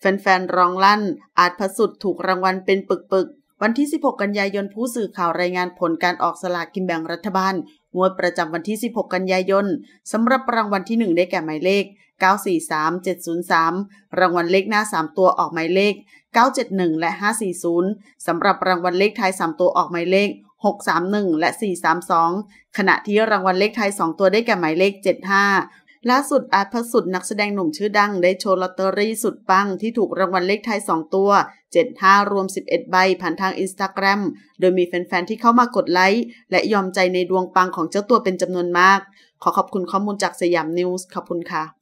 แฟนๆ ร้องลั่น อาจพสุดถูกรางวัลเป็นปึกๆ วันที่ 16 กันยายนผู้สื่อข่าวรายงานผลการออกสลากกินแบ่งรัฐบาลงวดประจำวันที่ 16 กันยายนสำหรับรางวัลที่ 1 ได้แก่หมายเลข 943703 รางวัลเลขหน้า 3 ตัวออกหมายเลข 971 และ 540สำหรับรางวัลเลขท้าย 3 ตัวออกหมายเลข 631 และ 432 ขณะที่รางวัลเลขท้าย 2 ตัวได้แก่หมายเลข 75ล่าสุดอาร์ตพระสุดนักแสดงหนุ่มชื่อดังได้โชว์ลอตเตอรี่สุดปังที่ถูกรางวัลเลขท้าย2 ตัว 75 รวม 11 ใบผ่านทางอินสตาแกรม โดยมีแฟน ๆ ที่เข้ามากดไลค์ และยอมใจในดวงปังของเจ้าตัวเป็นจำนวนมาก ขอขอบคุณข้อมูลจากสยามนิวส์ขอบคุณค่ะ